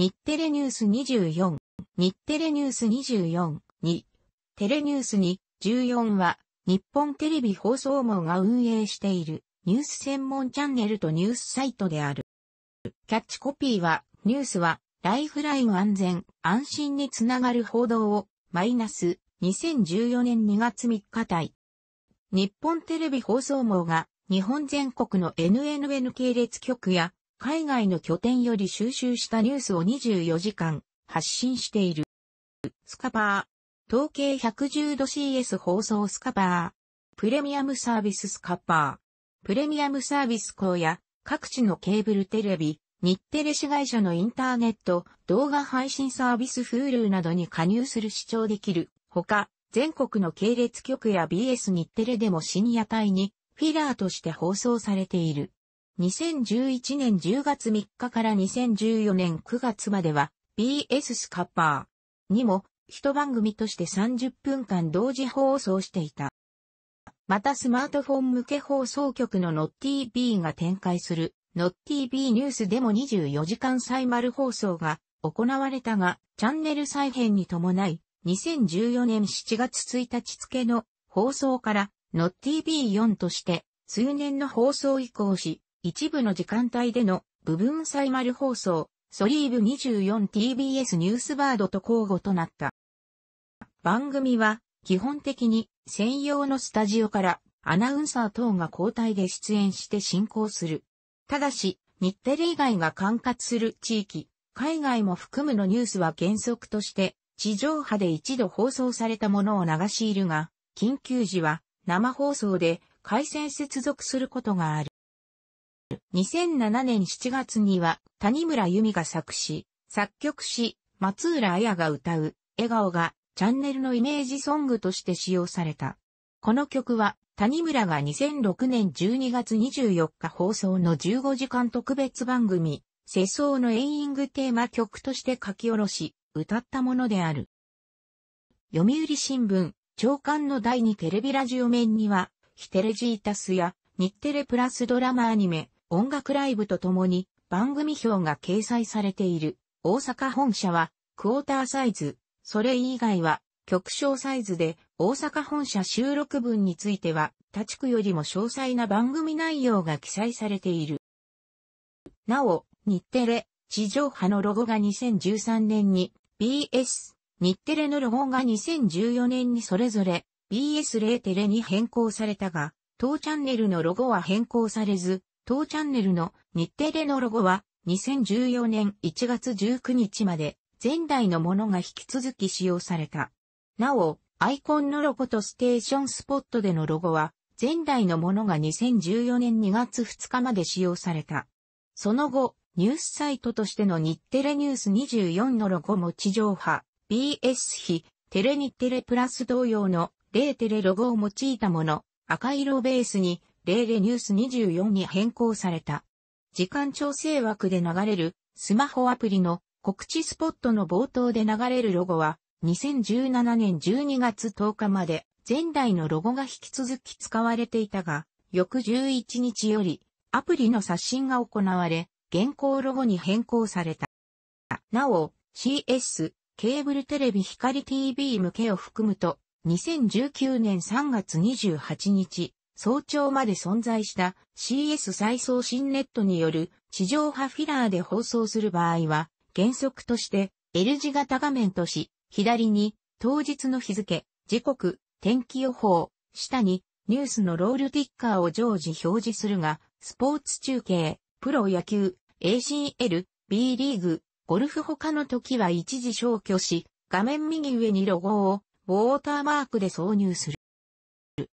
日テレニュース24、日テレニュース24、2、テレニュース2、14は、日本テレビ放送網が運営している、ニュース専門チャンネルとニュースサイトである。キャッチコピーは、ニュースは、ライフライン安全、安心につながる報道を、マイナス、2014年2月3日対。日本テレビ放送網が、日本全国の NNN 系列局や、海外の拠点より収集したニュースを24時間発信している。スカパー。統計110度 CS 放送スカパー。プレミアムサービススカパー。プレミアムサービス校や各地のケーブルテレビ、日テレ市会社のインターネット、動画配信サービスフールーなどに加入する視聴できる。ほか、全国の系列局や BS 日テレでも深夜帯にフィラーとして放送されている。2011年10月3日から2014年9月までは BS スカッパーにも一番組として30分間同時放送していた。またスマートフォン向け放送局の NotTV が展開する NotTV ニュースでも24時間サイマル放送が行われたが、チャンネル再編に伴い、2014年7月1日付の放送から NotTV4 として、数年の放送移行し、一部の時間帯での部分再丸放送、ソリーブ 24TBS ニュースバードと交互となった。番組は基本的に専用のスタジオからアナウンサー等が交代で出演して進行する。ただし、日テレ以外が管轄する地域、海外も含むのニュースは原則として、地上波で一度放送されたものを流し入るが、緊急時は生放送で回線接続することがある。2007年7月には谷村由美が作詞、作曲し、松浦綾が歌う、笑顔がチャンネルのイメージソングとして使用された。この曲は谷村が2006年12月24日放送の15時間特別番組、世相のエイイングテーマ曲として書き下ろし、歌ったものである。読売新聞、長官の第2テレビラジオ面には、ヒテレジータスや、日テレプラスドラマアニメ、音楽ライブとともに番組表が掲載されている。大阪本社はクォーターサイズ、それ以外は極小サイズで大阪本社収録分については他地区よりも詳細な番組内容が記載されている。なお、日テレ、地上波のロゴが2013年に BS、日テレのロゴが2014年にそれぞれ BS0 テレに変更されたが、当チャンネルのロゴは変更されず、当チャンネルの日テレのロゴは2014年1月19日まで前代のものが引き続き使用された。なお、アイコンのロゴとステーションスポットでのロゴは前代のものが2014年2月2日まで使用された。その後、ニュースサイトとしての日テレニュース24のロゴも地上波、BS 比、テレ日テレプラス同様の0テレロゴを用いたもの、赤色ベースにーレニュース24に変更された。時間調整枠で流れるスマホアプリの告知スポットの冒頭で流れるロゴは2017年12月10日まで前代のロゴが引き続き使われていたが、翌11日よりアプリの刷新が行われ、現行ロゴに変更された。なお、CS、ケーブルテレビ光 TV 向けを含むと、2019年3月28日、早朝まで存在した CS 再送信ネットによる地上波フィラーで放送する場合は、原則として L 字型画面とし、左に当日の日付、時刻、天気予報、下にニュースのロールティッカーを常時表示するが、スポーツ中継、プロ野球、ACL、B リーグ、ゴルフ他の時は一時消去し、画面右上にロゴをウォーターマークで挿入する。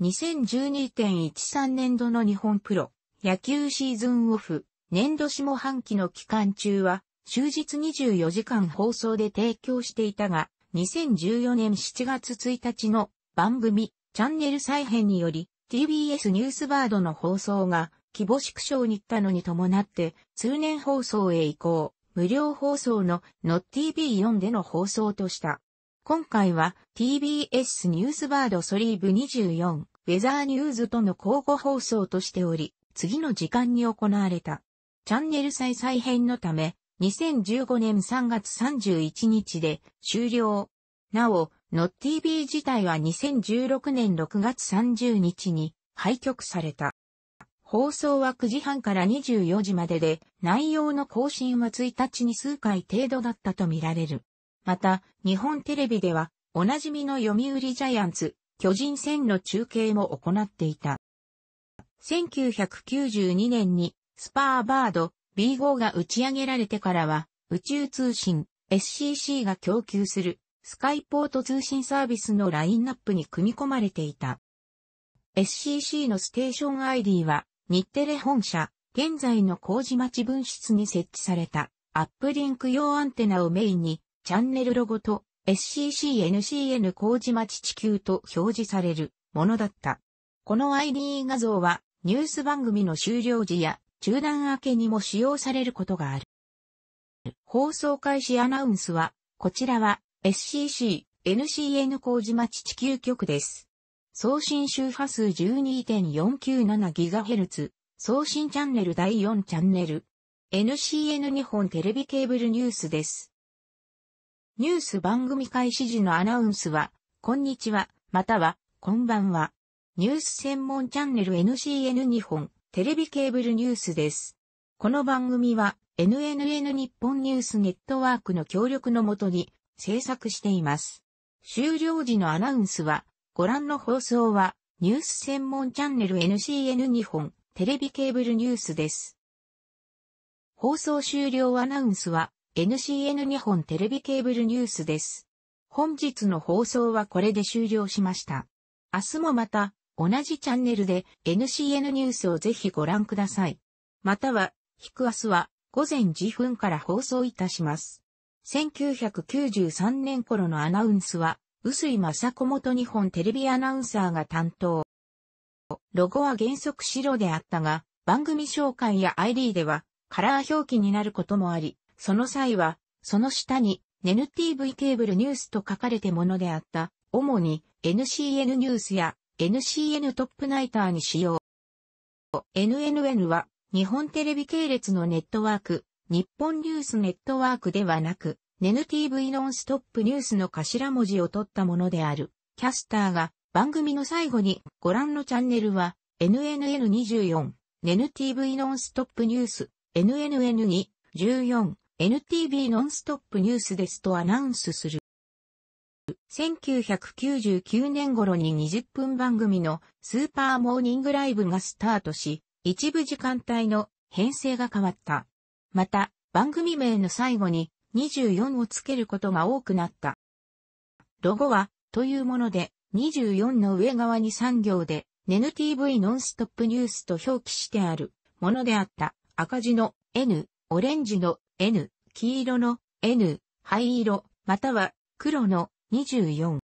2012.13年度の日本プロ野球シーズンオフ年度下半期の期間中は終日24時間放送で提供していたが2014年7月1日の番組チャンネル再編により TBS ニュースバードの放送が規模縮小に行ったのに伴って通年放送へ移行無料放送の NotTV4 での放送とした。今回は TBS ニュースバードソリーブ24ウェザーニューズとの交互放送としており、次の時間に行われた。チャンネル再再編のため、2015年3月31日で終了。なお、の TV 自体は2016年6月30日に廃局された。放送は9時半から24時までで、内容の更新は1日に数回程度だったとみられる。また、日本テレビでは、おなじみの読売ジャイアンツ、巨人戦の中継も行っていた。1992年に、スパーバード B5 が打ち上げられてからは、宇宙通信 SCC が供給するスカイポート通信サービスのラインナップに組み込まれていた。SCC のステーション ID は、日テレ本社、現在の麹町分室に設置されたアップリンク用アンテナをメインにチャンネルロゴと SCCNCN 麹町地球と表示されるものだった。この ID 画像はニュース番組の終了時や中断明けにも使用されることがある。放送開始アナウンスは、こちらは SCC NCN 麹町地球局です。送信周波数 12.497GHz、送信チャンネル第4チャンネル。NCN 日本テレビケーブルニュースです。ニュース番組開始時のアナウンスは、こんにちは、または、こんばんは。ニュース専門チャンネル NCN 日本、テレビケーブルニュースです。この番組は、NNN 日本ニュースネットワークの協力のもとに、制作しています。終了時のアナウンスは、ご覧の放送は、ニュース専門チャンネル NCN 日本、テレビケーブルニュースです。放送終了アナウンスは、NCN 日本テレビケーブルニュースです。本日の放送はこれで終了しました。明日もまた同じチャンネルで NCN ニュースをぜひご覧ください。または、引く明日は午前10分から放送いたします。1993年頃のアナウンスは、薄井正子元日本テレビアナウンサーが担当。ロゴは原則白であったが、番組紹介や ID ではカラー表記になることもあり、その際は、その下に、NTV ケーブルニュースと書かれてものであった、主に NCN ニュースや NCN トップナイターに使用。NNN は日本テレビ系列のネットワーク、日本ニュースネットワークではなく、NTV ノンストップニュースの頭文字を取ったものである。キャスターが番組の最後にご覧のチャンネルは NNN24、NTV ノンストップニュース、NNN2、14、NTV ノンストップニュースですとアナウンスする。1999年頃に20分番組のスーパーモーニングライブがスタートし、一部時間帯の編成が変わった。また、番組名の最後に24をつけることが多くなった。ロゴは、というもので、24の上側に3行で、NTV ノンストップニュースと表記してあるものであった。赤字の N、オレンジの N、黄色の N、灰色、または黒の24。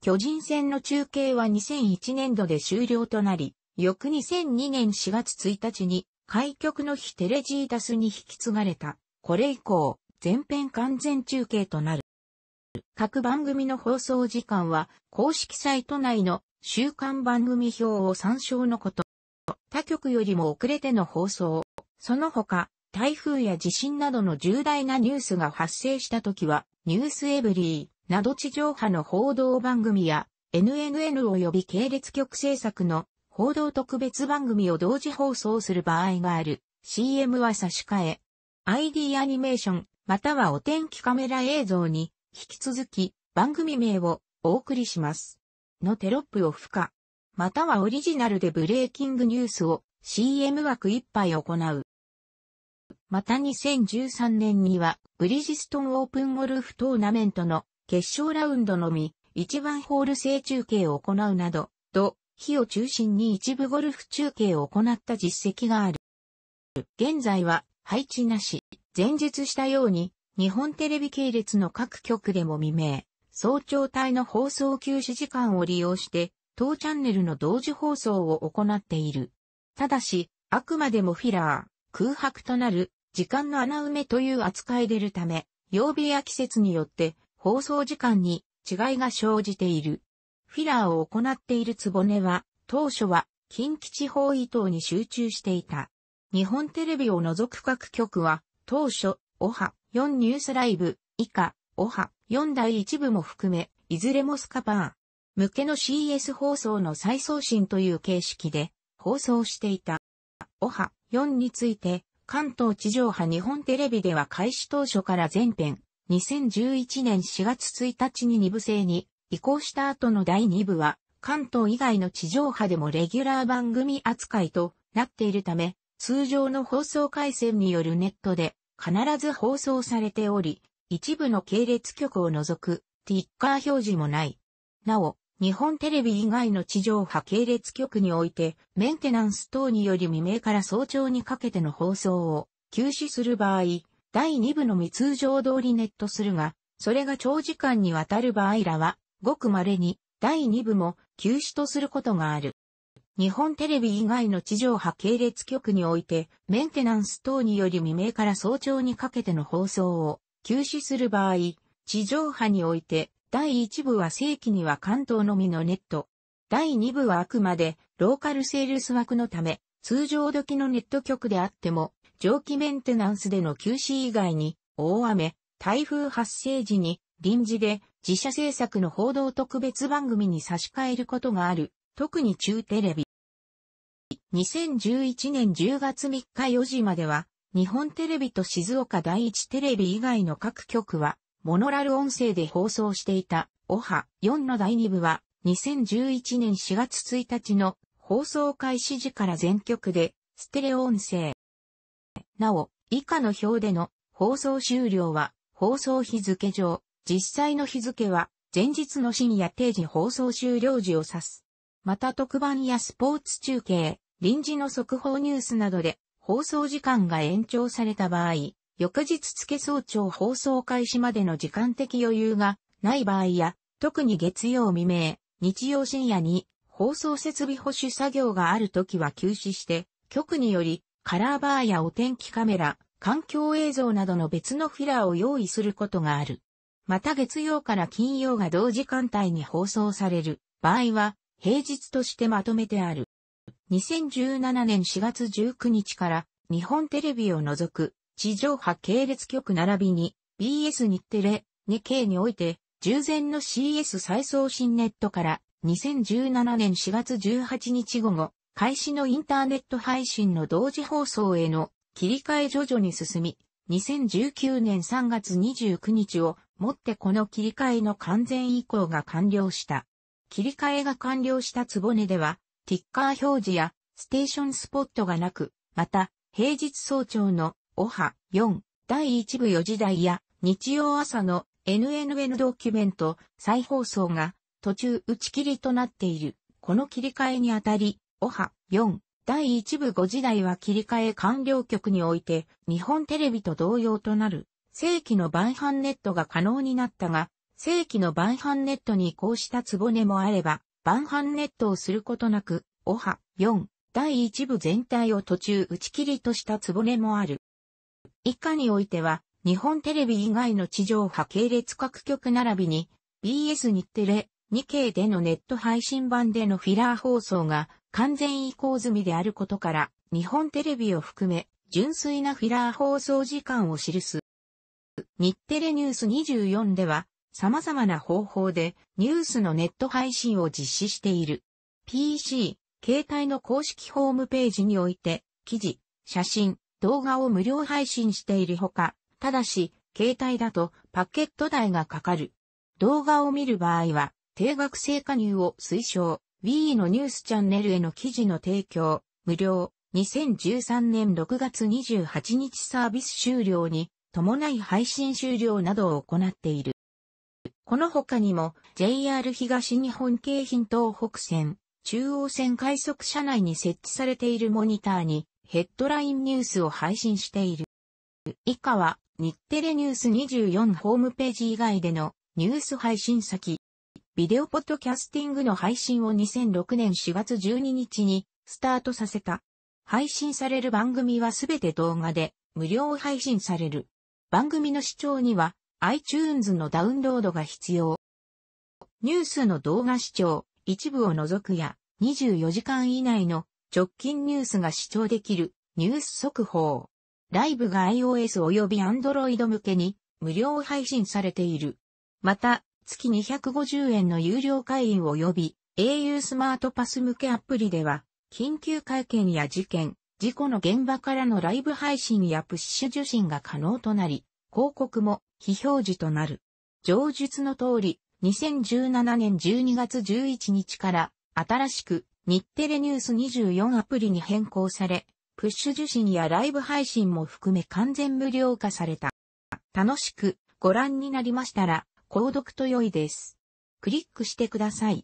巨人戦の中継は2001年度で終了となり、翌2002年4月1日に、開局の日テレジータスに引き継がれた。これ以降、全編完全中継となる。各番組の放送時間は、公式サイト内の週刊番組表を参照のこと。他局よりも遅れての放送。その他、台風や地震などの重大なニュースが発生した時は、ニュースエブリーなど地上波の報道番組や、NNN 及び系列局制作の報道特別番組を同時放送する場合がある。CM は差し替え。ID アニメーション、またはお天気カメラ映像に、引き続き、番組名をお送りします。のテロップを付加。またはオリジナルでブレーキングニュースを CM 枠いっぱい行う。また2013年には、ブリジストンオープンゴルフトーナメントの決勝ラウンドのみ、一番ホール制中継を行うなど、と、日を中心に一部ゴルフ中継を行った実績がある。現在は、配置なし、前述したように、日本テレビ系列の各局でも未明、早朝帯の放送休止時間を利用して、当チャンネルの同時放送を行っている。ただし、あくまでもフィラー。空白となる時間の穴埋めという扱いでるため、曜日や季節によって放送時間に違いが生じている。フィラーを行っているつぼねは、当初は近畿地方移動に集中していた。日本テレビを除く各局は、当初、オハ4ニュースライブ以下、オハ4第1部も含め、いずれもスカパー向けの CS 放送の再送信という形式で放送していた。オハ4について、関東地上波日本テレビでは開始当初から前編、2011年4月1日に2部制に移行した後の第2部は、関東以外の地上波でもレギュラー番組扱いとなっているため、通常の放送回線によるネットで必ず放送されており、一部の系列局を除くティッカー表示もない。なお、日本テレビ以外の地上波系列局において、メンテナンス等により未明から早朝にかけての放送を休止する場合、第2部のみ通常通りネットするが、それが長時間にわたる場合らは、ごく稀に第2部も休止とすることがある。日本テレビ以外の地上波系列局において、メンテナンス等により未明から早朝にかけての放送を休止する場合、地上波において第1部は正規には関東のみのネット。第2部はあくまでローカルセールス枠のため、通常時のネット局であっても、蒸気メンテナンスでの休止以外に、大雨、台風発生時に、臨時で自社制作の報道特別番組に差し替えることがある、特に中テレビ。2011年10月3日4時までは、日本テレビと静岡第一テレビ以外の各局は、モノラル音声で放送していた、オハ4の第2部は、2011年4月1日の放送開始時から全曲で、ステレオ音声。なお、以下の表での放送終了は、放送日付上、実際の日付は、前日の深夜定時放送終了時を指す。また特番やスポーツ中継、臨時の速報ニュースなどで放送時間が延長された場合、翌日付早朝放送開始までの時間的余裕がない場合や、特に月曜未明、日曜深夜に放送設備保守作業がある時は休止して、局によりカラーバーやお天気カメラ、環境映像などの別のフィラーを用意することがある。また月曜から金曜が同時間帯に放送される場合は平日としてまとめてある。2017年4月19日から日本テレビを除く地上波系列局並びに BS 日テレ、日経において、従前の CS 再送信ネットから2017年4月18日午後、開始のインターネット配信の同時放送への切り替え徐々に進み、2019年3月29日をもってこの切り替えの完全移行が完了した。切り替えが完了したつぼねでは、ティッカー表示やステーションスポットがなく、また平日早朝のオハ4、第1部4時台や、日曜朝の NNN ドキュメント再放送が途中打ち切りとなっている。この切り替えにあたり、オハ4、第1部5時台は切り替え完了局において、日本テレビと同様となる、正規の晩飯ネットが可能になったが、正規の晩飯ネットに移行したつぼねもあれば、晩飯ネットをすることなく、オハ4、第1部全体を途中打ち切りとしたつぼねもある。以下においては、日本テレビ以外の地上波系列各局並びに、BS 日テレ、2 k でのネット配信版でのフィラー放送が完全移行済みであることから、日本テレビを含め、純粋なフィラー放送時間を記す。日テレニュース24では、様々な方法でニュースのネット配信を実施している。PC、携帯の公式ホームページにおいて、記事、写真、動画を無料配信しているほか、ただし、携帯だとパケット代がかかる。動画を見る場合は、定額制加入を推奨、w i のニュースチャンネルへの記事の提供、無料、2013年6月28日サービス終了に伴い配信終了などを行っている。この他にも JR 東日本京浜東北線、中央線快速車内に設置されているモニターにヘッドラインニュースを配信している。以下は日テレニュース24ホームページ以外でのニュース配信先。ビデオポッドキャスティングの配信を2006年4月12日にスタートさせた。配信される番組はすべて動画で無料配信される。番組の視聴には iTunes のダウンロードが必要。ニュースの動画視聴、一部を除くや24時間以内の直近ニュースが視聴できるニュース速報。ライブが iOS 及び Android 向けに無料配信されている。また、月250円の有料会員及び au スマートパス向けアプリでは、緊急会見や事件、事故の現場からのライブ配信やプッシュ受信が可能となり、広告も非表示となる。上述の通り、2017年12月11日から新しく日テレニュース24アプリに変更され、プッシュ受信やライブ配信も含め完全無料化された。楽しくご覧になりましたら、購読と良いです。クリックしてください。